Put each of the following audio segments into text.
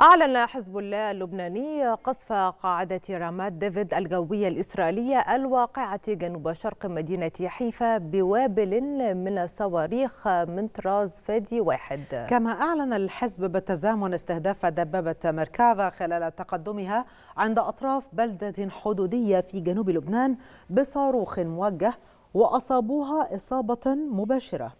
أعلن حزب الله اللبناني قصف قاعدة رامات ديفيد الجوية الإسرائيلية الواقعة جنوب شرق مدينة حيفا بوابل من الصواريخ من طراز فادي واحد كما أعلن الحزب بالتزامن استهداف دبابة مركافا خلال تقدمها عند أطراف بلدة حدودية في جنوب لبنان بصاروخ موجه وأصابوها إصابة مباشرة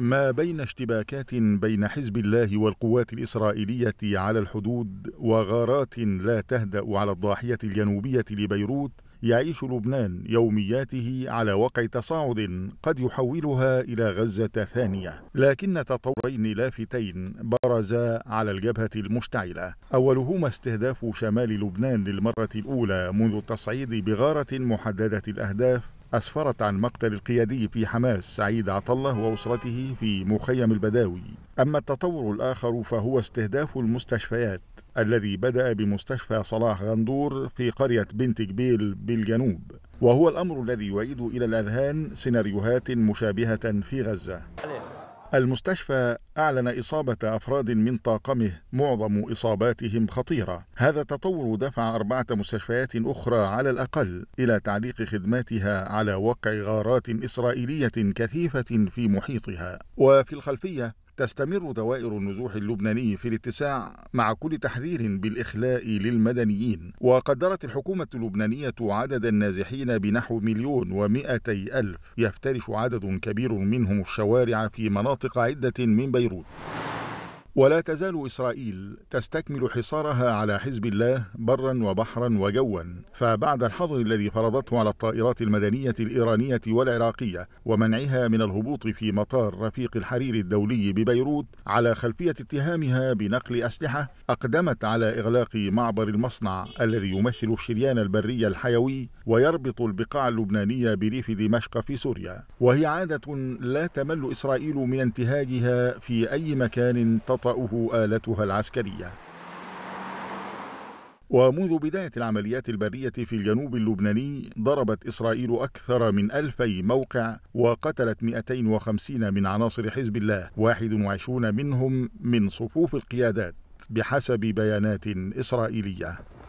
ما بين اشتباكات بين حزب الله والقوات الإسرائيلية على الحدود وغارات لا تهدأ على الضاحية الجنوبية لبيروت يعيش لبنان يومياته على وقع تصاعد قد يحولها إلى غزة ثانية لكن تطورين لافتين برزا على الجبهة المشتعلة أولهما استهداف شمال لبنان للمرة الأولى منذ التصعيد بغارة محددة الأهداف أسفرت عن مقتل القيادي في حماس سعيد عطلة وأسرته في مخيم البداوي أما التطور الآخر فهو استهداف المستشفيات الذي بدأ بمستشفى صلاح غندور في قرية بنت جبيل بالجنوب وهو الأمر الذي يعيد إلى الأذهان سيناريوهات مشابهة في غزة المستشفى أعلن إصابة أفراد من طاقمه معظم إصاباتهم خطيرة هذا التطور دفع أربعة مستشفيات أخرى على الأقل إلى تعليق خدماتها على وقع غارات إسرائيلية كثيفة في محيطها وفي الخلفية تستمر دوائر النزوح اللبناني في الاتساع مع كل تحذير بالإخلاء للمدنيين وقدرت الحكومة اللبنانية عدد النازحين بنحو مليون ومئتي ألف يفترش عدد كبير منهم الشوارع في مناطق عدة من بيروت ولا تزال إسرائيل تستكمل حصارها على حزب الله برا وبحرا وجوا فبعد الحظر الذي فرضته على الطائرات المدنية الإيرانية والعراقية ومنعها من الهبوط في مطار رفيق الحرير الدولي ببيروت على خلفية اتهامها بنقل أسلحة أقدمت على إغلاق معبر المصنع الذي يمثل الشريان البري الحيوي ويربط البقاع اللبنانية بريف دمشق في سوريا وهي عادة لا تمل إسرائيل من انتهاجها في أي مكان تطلع خطأه آلتها العسكرية ومنذ بداية العمليات البرية في الجنوب اللبناني ضربت إسرائيل أكثر من ألفي موقع وقتلت 250 من عناصر حزب الله 21 منهم من صفوف القيادات بحسب بيانات إسرائيلية